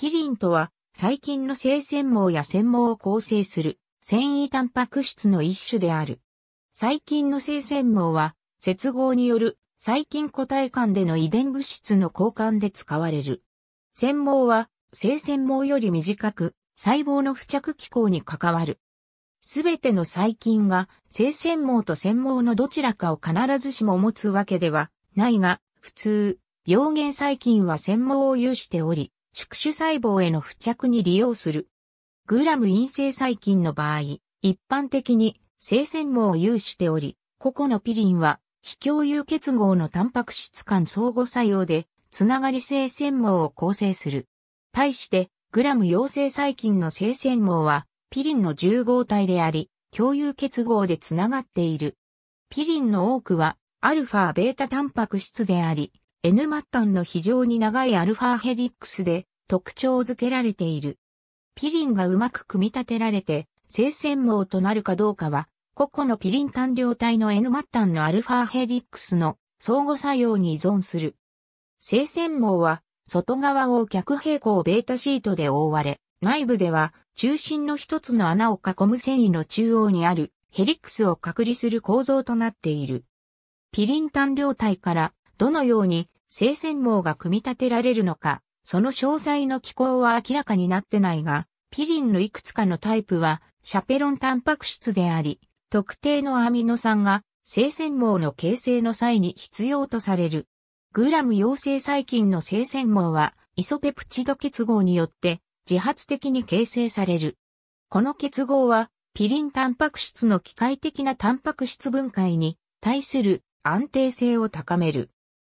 ピリンとは、細菌の性繊毛や繊毛を構成する繊維タンパク質の一種である。細菌の性繊毛は、接合による細菌個体間での遺伝物質の交換で使われる。繊毛は、性繊毛より短く、細胞の付着機構に関わる。すべての細菌が性繊毛と繊毛のどちらかを必ずしも持つわけではないが、普通、病原細菌は繊毛を有しており、宿主細胞への付着に利用する。グラム陰性細菌の場合、一般的に性腺網を有しており、個々のピリンは非共有結合のタンパク質間相互作用で、つながり性腺網を構成する。対して、グラム陽性細菌の性腺網は、ピリンの重合体であり、共有結合でつながっている。ピリンの多くは、アルファベータタンパク質であり、N 末端の非常に長いアルファヘリックスで特徴づけられている。ピリンがうまく組み立てられて、生鮮網となるかどうかは、個々のピリン単量体の N 末端のアルファヘリックスの相互作用に依存する。生鮮網は、外側を逆平行ベータシートで覆われ、内部では中心の一つの穴を囲む繊維の中央にあるヘリックスを隔離する構造となっている。ピリン単量体からどのように生鮮網が組み立てられるのか、その詳細の機構は明らかになってないが、ピリンのいくつかのタイプは、シャペロンタンパク質であり、特定のアミノ酸が、生鮮網の形成の際に必要とされる。グラム陽性細菌の生鮮網は、イソペプチド結合によって、自発的に形成される。この結合は、ピリンタンパク質の機械的なタンパク質分解に対する安定性を高める。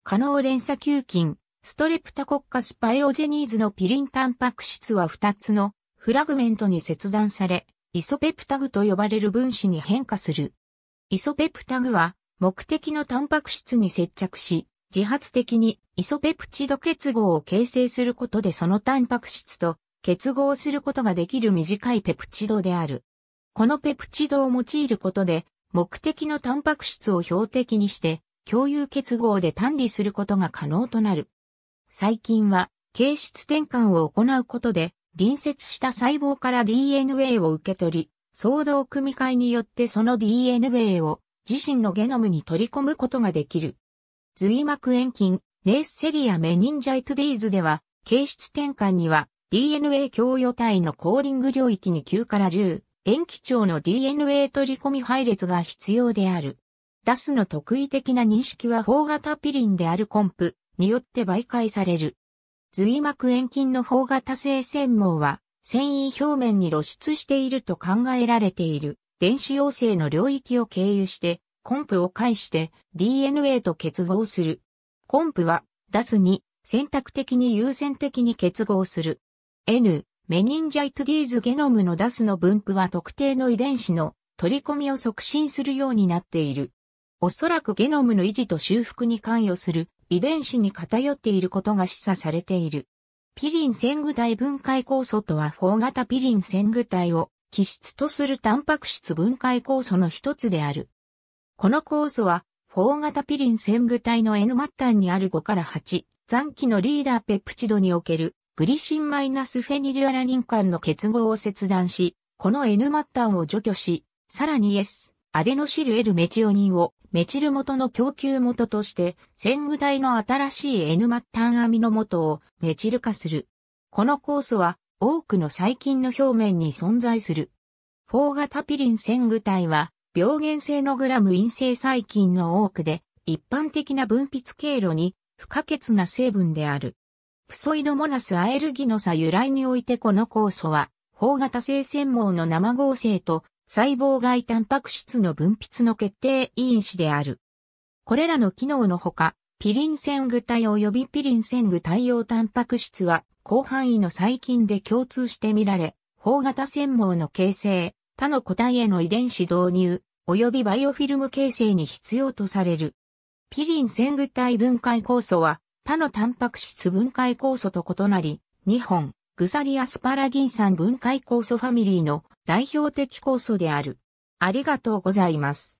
可能連鎖球菌、ストレプタコッカスパイオジェニーズのピリンタンパク質は2つのフラグメントに切断され、イソペプタグと呼ばれる分子に変化する。イソペプタグは目的のタンパク質に接着し、自発的にイソペプチド結合を形成することでそのタンパク質と結合することができる短いペプチドである。このペプチドを用いることで目的のタンパク質を標的にして共有結合で単理することが可能となる。最近は、形質転換を行うことで、隣接した細胞から DNA を受け取り、相動組み換えによってその DNA を自身のゲノムに取り込むことができる。髄膜炎菌、ネースセリアメニンジャイトディーズでは、形質転換には DNA 共与体のコーディング領域に9から10、塩基調の DNA 取り込み配列が必要である。ダスの特異的な認識は方型ピリンであるコンプによって媒介される。髄膜遠近の方型性繊毛は繊維表面に露出していると考えられている電子陽性の領域を経由してコンプを介して DNA と結合する。コンプはダスに選択的に優先的に結合する。N、メニンジャイトディーズゲノムのダスの分布は特定の遺伝子の取り込みを促進するようになっている。おそらくゲノムの維持と修復に関与する遺伝子に偏っていることが示唆されている。ピリン線具体分解酵素とは4型ピリン線具体を基質とするタンパク質分解酵素の一つである。この酵素は4型ピリン線具体の N 末端にある5から8残機のリーダーペプチドにおけるグリシンマイナスフェニルアラニン間の結合を切断し、この N 末端を除去し、さらに S、アデノシル L メチオニンをメチル元の供給元として、戦具体の新しい N 末端アミノ元をメチル化する。この酵素は、多くの細菌の表面に存在する。4型ピリン線具体は、病原性のグラム陰性細菌の多くで、一般的な分泌経路に不可欠な成分である。プソイドモナスアエルギノサ由来においてこの酵素は、方型性繊毛の生合成と細胞外タンパク質の分泌の決定因子である。これらの機能のほか、ピリン線具体及びピリン腺具体用タンパク質は広範囲の細菌で共通して見られ、方型繊毛の形成、他の個体への遺伝子導入、及びバイオフィルム形成に必要とされる。ピリン線具体分解酵素は、他のタンパク質分解酵素と異なり、2本、グサリアスパラギン酸分解酵素ファミリーの代表的酵素である。ありがとうございます。